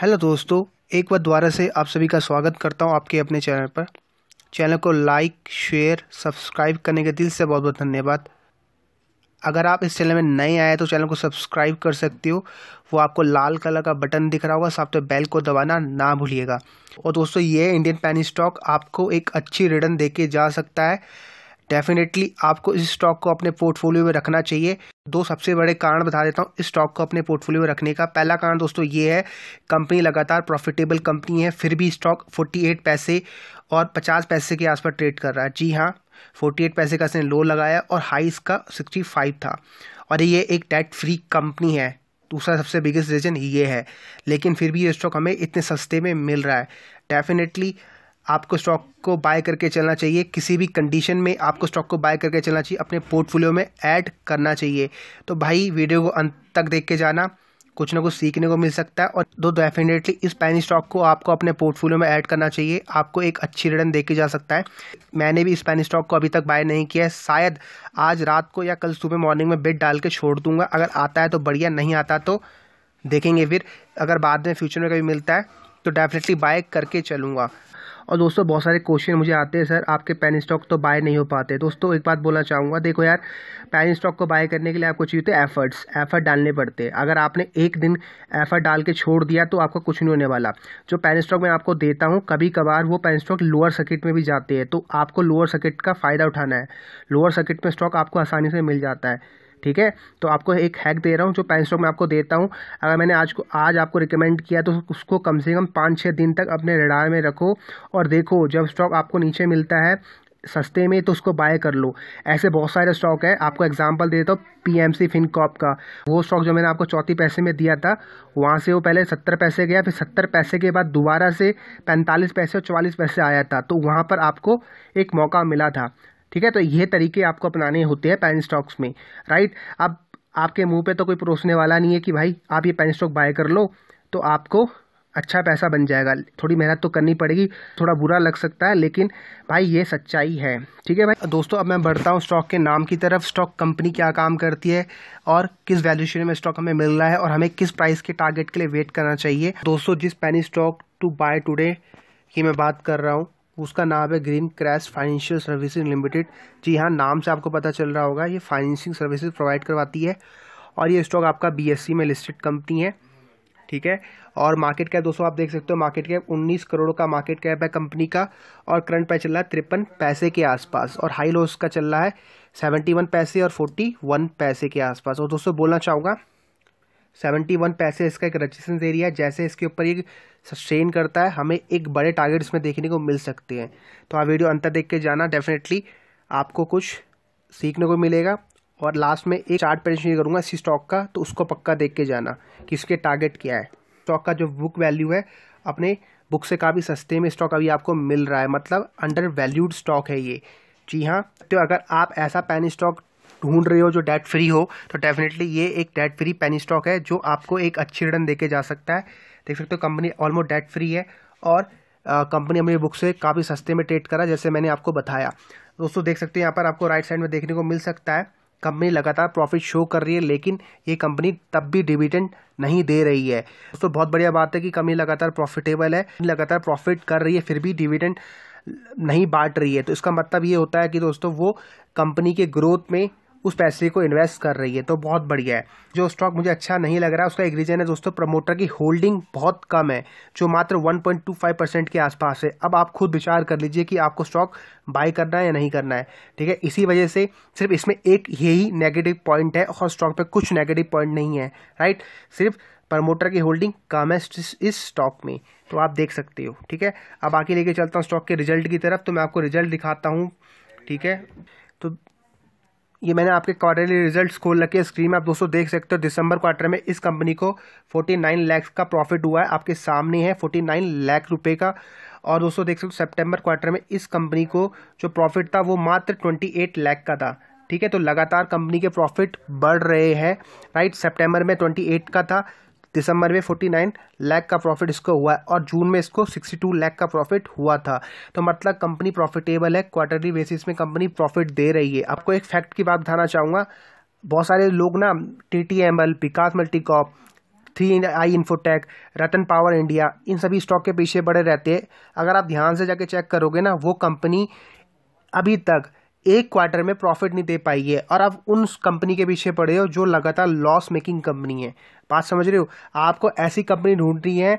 hello दोस्तों एक बार दोबारा से आप सभी का स्वागत करता हूं आपके अपने चैनल पर चैनल को लाइक शेयर सब्सक्राइब करने के दिल से बहुत बहुत धन्यवाद अगर आप इस चैनल में नए आए तो चैनल को सब्सक्राइब कर सकते हो वो आपको लाल कलर का बटन दिख रहा होगा साथ में बेल को दबाना ना भूलिएगा और दोस्तों ये इंडियन पैनी स्टॉक आपको एक अच्छी रिटर्न दे के जा सकता है डेफिनेटली आपको इस स्टॉक को अपने पोर्टफोलियो में रखना चाहिए दो सबसे बड़े कारण बता देता हूँ इस स्टॉक को अपने पोर्टफोलियो में रखने का पहला कारण दोस्तों ये है कंपनी लगातार प्रॉफिटेबल कंपनी है फिर भी स्टॉक 48 पैसे और 50 पैसे के आसपास ट्रेड कर रहा है जी हाँ 48 पैसे का इसने लो लगाया और हाई इसका सिक्सटी था और ये एक डेट फ्री कंपनी है दूसरा सबसे बिगेस्ट रीज़न ये है लेकिन फिर भी ये स्टॉक हमें इतने सस्ते में मिल रहा है डेफिनेटली आपको स्टॉक को बाय करके चलना चाहिए किसी भी कंडीशन में आपको स्टॉक को बाय करके चलना चाहिए अपने पोर्टफोलियो में ऐड करना चाहिए तो भाई वीडियो को अंत तक देख के जाना कुछ ना कुछ सीखने को मिल सकता है और दो डेफिनेटली इस पैनी स्टॉक को आपको अपने पोर्टफोलियो में ऐड करना चाहिए आपको एक अच्छी रिटर्न देखी जा सकता है मैंने भी इस पैनी स्टॉक को अभी तक बाय नहीं किया है शायद आज रात को या कल सुबह मॉर्निंग में बेड डाल के छोड़ दूंगा अगर आता है तो बढ़िया नहीं आता तो देखेंगे फिर अगर बाद में फ्यूचर में कभी मिलता है तो डेफिनेटली बाय करके चलूँगा और दोस्तों बहुत सारे क्वेश्चन मुझे आते हैं सर आपके पेन स्टॉक तो बाय नहीं हो पाते दोस्तों एक बात बोलना चाहूँगा देखो यार पेन स्टॉक को बाय करने के लिए आपको चाहिए एफर्ट्स तो एफर्ट डालने पड़ते हैं अगर आपने एक दिन एफर्ट डाल के छोड़ दिया तो आपका कुछ नहीं होने वाला जो पेन स्टॉक मैं आपको देता हूँ कभी कभार वो पेन स्टॉक लोअर सर्किट में भी जाते हैं तो आपको लोअर सर्किट का फ़ायदा उठाना है लोअर सर्किट में स्टॉक आपको आसानी से मिल जाता है ठीक है तो आपको एक हैक दे रहा हूँ जो पैन स्टॉक आपको देता हूँ अगर मैंने आज को आज आपको रिकमेंड किया तो उसको कम से कम पाँच छः दिन तक अपने रडार में रखो और देखो जब स्टॉक आपको नीचे मिलता है सस्ते में तो उसको बाय कर लो ऐसे बहुत सारे स्टॉक है आपको एग्जांपल देता हूँ पीएमसी फिनकॉप का वो स्टॉक जो मैंने आपको चौथी पैसे में दिया था वहाँ से वो पहले सत्तर पैसे गया फिर सत्तर पैसे के बाद दोबारा से पैंतालीस पैसे और चवालीस पैसे आया था तो वहाँ पर आपको एक मौका मिला था ठीक है तो ये तरीके आपको अपनाने होते हैं पैन स्टॉक्स में राइट अब आपके मुंह पे तो कोई परोसने वाला नहीं है कि भाई आप ये पैन स्टॉक बाय कर लो तो आपको अच्छा पैसा बन जाएगा थोड़ी मेहनत तो करनी पड़ेगी थोड़ा बुरा लग सकता है लेकिन भाई ये सच्चाई है ठीक है भाई दोस्तों अब मैं बढ़ता हूँ स्टॉक के नाम की तरफ स्टॉक कंपनी क्या काम करती है और किस वैल्यूशन में स्टॉक हमें मिल रहा है और हमें किस प्राइस के टारगेट के लिए वेट करना चाहिए दोस्तों जिस पैनी स्टॉक टू बाय टूडे की मैं बात कर रहा हूँ उसका नाम है green crash financial services limited जी हाँ नाम से आपको पता चल रहा होगा ये फाइनेंशियल सर्विसेज प्रोवाइड करवाती है और ये स्टॉक आपका बीएससी e में लिस्टेड कंपनी है ठीक है और मार्केट कैप दोस्तों आप देख सकते हो मार्केट कैप 19 करोड़ का मार्केट कैप है कंपनी का और करंट प्राइस चल रहा है तिरपन पैसे के आसपास और हाई लॉस का चल रहा है 71 पैसे और 41 पैसे के आसपास और दोस्तों बोलना चाहूँगा सेवेंटी वन पैसे इसका एक रजिस्टेंस एरिया है जैसे इसके ऊपर ये सस्टेन करता है हमें एक बड़े टारगेट इसमें देखने को मिल सकते हैं तो आप वीडियो अंतर देख के जाना डेफिनेटली आपको कुछ सीखने को मिलेगा और लास्ट में एक चार्ट पेरेंशन करूँगा इसी स्टॉक का तो उसको पक्का देख के जाना कि इसके टारगेट क्या है स्टॉक का जो बुक वैल्यू है अपने बुक से काफ़ी सस्ते में स्टॉक अभी आपको मिल रहा है मतलब अंडर वैल्यूड स्टॉक है ये जी हाँ तो अगर आप ऐसा पैन स्टॉक ढूंढ रहे हो जो डेट फ्री हो तो डेफिनेटली ये एक डेट फ्री पेनी स्टॉक है जो आपको एक अच्छी रिटर्न देके जा सकता है देख सकते हो कंपनी ऑलमोस्ट डेट फ्री है और कंपनी अपनी बुक से काफ़ी सस्ते में ट्रेड करा जैसे मैंने आपको बताया दोस्तों देख सकते हो यहाँ पर आपको राइट साइड में देखने को मिल सकता है कंपनी लगातार प्रॉफिट शो कर रही है लेकिन ये कंपनी तब भी डिविडेंड नहीं दे रही है दोस्तों बहुत बढ़िया बात है कि कंपनी लगातार प्रॉफिटेबल है लगातार प्रॉफिट कर रही है फिर भी डिविडेंड नहीं बांट रही है तो इसका मतलब ये होता है कि दोस्तों वो कंपनी के ग्रोथ में उस पैसे को इन्वेस्ट कर रही है तो बहुत बढ़िया है जो स्टॉक मुझे अच्छा नहीं लग रहा है उसका एक रीजन है दोस्तों प्रमोटर की होल्डिंग बहुत कम है जो मात्र 1.25 परसेंट के आसपास है अब आप खुद विचार कर लीजिए कि आपको स्टॉक बाय करना है या नहीं करना है ठीक है इसी वजह से सिर्फ इसमें एक यही नेगेटिव पॉइंट है और स्टॉक पर कुछ नेगेटिव पॉइंट नहीं है राइट सिर्फ प्रमोटर की होल्डिंग कम है इस स्टॉक में तो आप देख सकते हो ठीक है अब आगे लेके चलता हूँ स्टॉक के रिजल्ट की तरफ तो मैं आपको रिजल्ट दिखाता हूँ ठीक है तो ये मैंने आपके क्वार्टरली रिजल्ट्स खोल रखे स्क्रीन में आप दोस्तों देख सकते हो दिसंबर क्वार्टर में इस कंपनी को 49 लाख का प्रॉफिट हुआ है आपके सामने है 49 लाख रुपए का और दोस्तों देख सकते हो सितंबर क्वार्टर में इस कंपनी को जो प्रॉफिट था वो मात्र 28 लाख का था ठीक है तो लगातार कंपनी के प्रॉफिट बढ़ रहे हैं राइट सेप्टेम्बर में ट्वेंटी का था दिसंबर में 49 लाख का प्रॉफिट इसको हुआ है और जून में इसको 62 लाख का प्रॉफिट हुआ था तो मतलब कंपनी प्रॉफिटेबल है क्वार्टरली बेसिस में कंपनी प्रॉफिट दे रही है आपको एक फैक्ट की बात बताना चाहूँगा बहुत सारे लोग ना T T M L Vikas Multicorp three I Infotech Ratan power India इन सभी स्टॉक के पीछे बड़े रहते हैं अगर आप ध्यान से जाके चेक करोगे ना वो कंपनी अभी तक एक क्वार्टर में प्रॉफिट नहीं दे पाई है और आप उन कंपनी के पीछे पड़े हो जो लगातार लॉस मेकिंग कंपनी है बात समझ रहे हो आपको ऐसी कंपनी ढूंढ रही है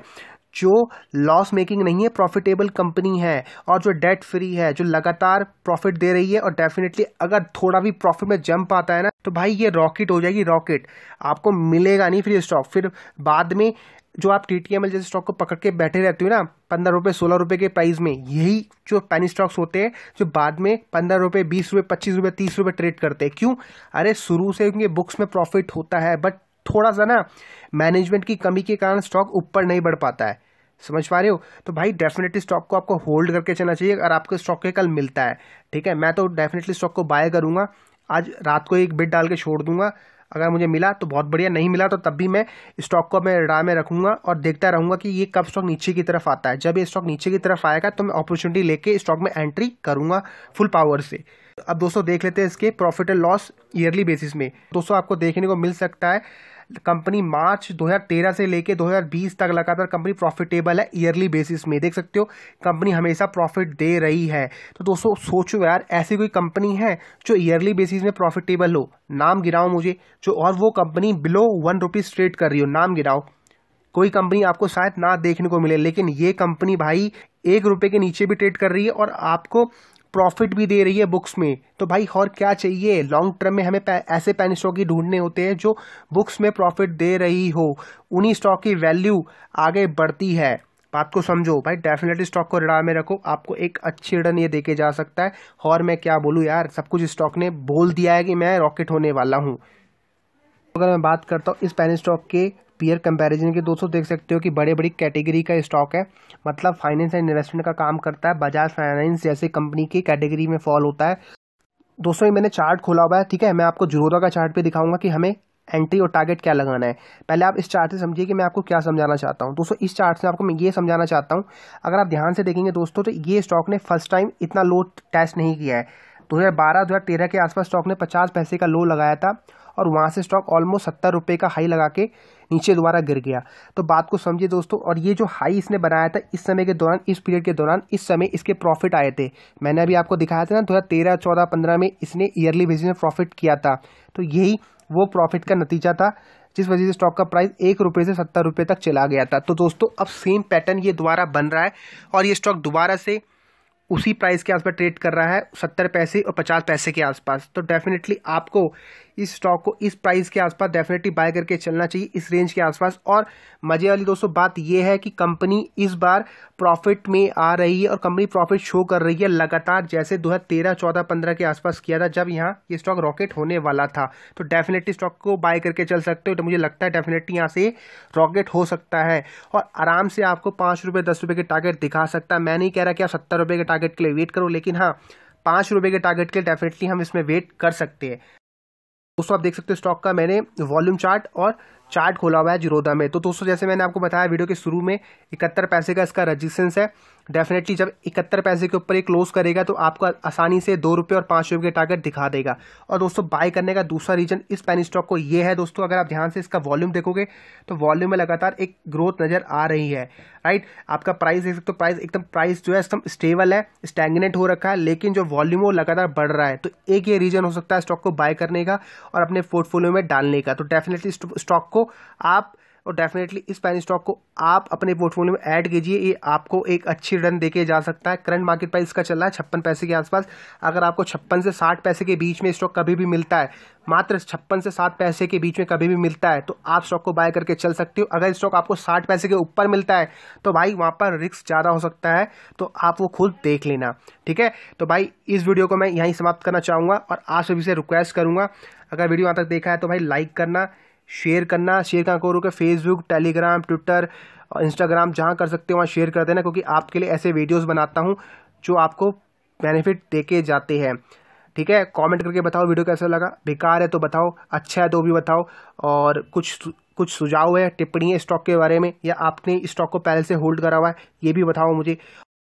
जो लॉस मेकिंग नहीं है प्रॉफिटेबल कंपनी है और जो डेट फ्री है जो लगातार प्रॉफिट दे रही है और डेफिनेटली अगर थोड़ा भी प्रॉफिट में जंप आता है ना तो भाई ये रॉकेट हो जाएगी रॉकेट आपको मिलेगा नहीं फिर स्टॉक फिर बाद में जो आप टी टी एम एल जैसे स्टॉक को पकड़ के बैठे रहते हो ना पंद्रह रुपये सोलह रुपये के प्राइस में यही जो पैनी स्टॉक्स होते हैं जो बाद में पंद्रह रुपये बीस रुपये पच्चीस रुपये तीस रुपये ट्रेड करते हैं क्यों अरे शुरू से उनके बुक्स में प्रॉफिट होता है बट थोड़ा सा ना मैनेजमेंट की कमी के कारण स्टॉक ऊपर नहीं बढ़ पाता है समझ पा रहे हो तो भाई डेफिनेटली स्टॉक को आपको होल्ड करके चलना चाहिए अगर आपके स्टॉक के कल मिलता है ठीक है मैं तो डेफिनेटली स्टॉक को बाय करूँगा आज रात को एक बिट डाल के छोड़ दूंगा अगर मुझे मिला तो बहुत बढ़िया नहीं मिला तो तब भी मैं स्टॉक को मैं राय में रखूंगा और देखता रहूंगा कि ये कब स्टॉक नीचे की तरफ आता है जब ये स्टॉक नीचे की तरफ आएगा तो मैं अपॉर्चुनिटी लेके स्टॉक में एंट्री करूंगा फुल पावर से अब दोस्तों देख लेते हैं इसके profit and loss yearly basis में दोस्तों आपको देखने को मिल सकता है कंपनी मार्च 2013 से लेके 2020 तक लगातार कंपनी प्रॉफिटेबल है ईयरली बेसिस में देख सकते हो कंपनी हमेशा प्रॉफिट दे रही है तो दोस्तों सोचो यार ऐसी कोई कंपनी है जो ईयरली बेसिस में प्रॉफिटेबल हो नाम गिराओ मुझे जो और वो company below one rupees trade कर रही हो नाम गिराओ कोई कंपनी आपको शायद ना देखने को मिले लेकिन ये कंपनी भाई एक रुपए के नीचे भी ट्रेड कर रही है और आपको प्रॉफिट भी दे रही है बुक्स में तो भाई और क्या चाहिए लॉन्ग टर्म में हमें ऐसे पैन स्टॉक ही ढूंढने होते हैं जो बुक्स में प्रॉफिट दे रही हो उन्हीं स्टॉक की वैल्यू आगे बढ़ती है बात को समझो भाई डेफिनेटली स्टॉक को रिड़ा में रखो आपको एक अच्छी रिटर्न ये देके जा सकता है और मैं क्या बोलूँ यार सब कुछ स्टॉक ने बोल दिया है कि मैं रॉकेट होने वाला हूँ अगर मैं बात करता हूँ इस पैन स्टॉक के पीयर कंपैरिजन के दोस्तों देख सकते हो कि बड़े बड़ी कैटेगरी का स्टॉक है मतलब फाइनेंस एंड इन्वेस्टमेंट का काम करता है बजाज फाइनेंस जैसे कंपनी की कैटेगरी में फॉल होता है दोस्तों ये मैंने चार्ट खोला हुआ है ठीक है मैं आपको जुरोदा का चार्ट भी दिखाऊंगा कि हमें एंट्री और टारगेट क्या लगाना है पहले आप इस चार्ट से समझिए कि मैं आपको क्या समझाना चाहता हूँ दोस्तों इस चार्ट से आपको मैं ये समझाना चाहता हूँ अगर आप ध्यान से देखेंगे दोस्तों तो ये स्टॉक ने फर्स्ट टाइम इतना लो टेस्ट नहीं किया है दो हज़ार के आसपास स्टॉक ने पचास पैसे का लो लगाया था और वहाँ से स्टॉक ऑलमोस्ट सत्तर रुपये का हाई लगा के नीचे दोबारा गिर गया तो बात को समझिए दोस्तों और ये जो हाई इसने बनाया था इस समय के दौरान इस पीरियड के दौरान इस समय इसके प्रॉफिट आए थे मैंने अभी आपको दिखाया था ना दो हज़ार तेरह चौदह पंद्रह में इसने ईयरली बेसिस में प्रॉफिट किया था तो यही वो प्रॉफिट का नतीजा था जिस वजह से स्टॉक का प्राइस एक रुपये से सत्तर रुपये तक चला गया था तो दोस्तों अब सेम पैटर्न ये दोबारा बन रहा है और ये स्टॉक दोबारा से उसी प्राइस के आसपास ट्रेड कर रहा है सत्तर पैसे और पचास पैसे के आसपास तो डेफिनेटली आपको इस स्टॉक को इस प्राइस के आसपास डेफिनेटली बाय करके चलना चाहिए इस रेंज के आसपास और मजे वाली दोस्तों बात यह है कि कंपनी इस बार प्रॉफिट में आ रही है और कंपनी प्रॉफिट शो कर रही है लगातार जैसे दो हज़ार तेरह चौदह पंद्रह के आसपास किया था जब यहाँ ये स्टॉक रॉकेट होने वाला था तो डेफिनेटली स्टॉक को बाय करके चल सकते हो तो मुझे लगता है डेफिनेटली यहाँ से रॉकेट हो सकता है और आराम से आपको पाँच रुपये दस रुपये के टारगेट दिखा सकता है मैं नहीं कह रहा कि आप सत्तर रुपये के टारगेट के लिए वेट करो लेकिन हाँ पाँच रुपये के टारगेट के लिए डेफिनेटली हम इसमें वेट कर सकते हैं दोस्तों आप देख सकते हो स्टॉक का मैंने वॉल्यूम चार्ट और चार्ट खोला हुआ है जिरोदा में तो दोस्तों जैसे मैंने आपको बताया वीडियो के शुरू में इकहत्तर पैसे का इसका रजिस्टेंस है डेफिनेटली जब इकहत्तर पैसे के ऊपर ये क्लोज करेगा तो आपको आसानी से दो रुपये और पाँच रुपये के टारगेट दिखा देगा और दोस्तों बाय करने का दूसरा रीजन इस पैनी स्टॉक को ये है दोस्तों अगर आप ध्यान से इसका वॉल्यूम देखोगे तो वॉल्यूम में लगातार एक ग्रोथ नज़र आ रही है राइट आपका प्राइस देख सकते हो प्राइस एकदम प्राइस जो है एकदम स्टेबल है स्टैगनेट हो रखा है लेकिन जो वॉल्यूम वो लगातार बढ़ रहा है तो एक ये रीजन हो सकता है स्टॉक को बाय करने का और अपने पोर्टफोलियो में डालने का तो डेफिनेटली स्टॉक को आप और डेफिनेटली इस पैन स्टॉक को आप अपने पोर्टफोलियो में ऐड कीजिए ये आपको एक अच्छी रिटर्न देके जा सकता है करंट मार्केट प्राइस इसका चल रहा है छप्पन पैसे के आसपास अगर आपको छप्पन से साठ पैसे के बीच में स्टॉक कभी भी मिलता है मात्र छप्पन से साठ पैसे के बीच में कभी भी मिलता है तो आप स्टॉक को बाय करके चल सकते हो अगर स्टॉक आपको साठ पैसे के ऊपर मिलता है तो भाई वहाँ पर रिस्क ज़्यादा हो सकता है तो आप वो खुद देख लेना ठीक है तो भाई इस वीडियो को मैं यहीं समाप्त करना चाहूँगा और आप सभी से रिक्वेस्ट करूँगा अगर वीडियो यहाँ तक देखा है तो भाई लाइक करना शेयर करना शेयर कहाँ करोगे फेसबुक टेलीग्राम ट्विटर इंस्टाग्राम जहाँ कर सकते हो वहाँ शेयर कर देना क्योंकि आपके लिए ऐसे वीडियोज़ बनाता हूँ जो आपको बेनिफिट दे के जाते हैं ठीक है कमेंट करके बताओ वीडियो कैसा लगा बेकार है तो बताओ अच्छा है तो भी बताओ और कुछ कुछ सुझाव है टिप्पणी है स्टॉक के बारे में या आपने स्टॉक को पहले से होल्ड करा हुआ है ये भी बताओ मुझे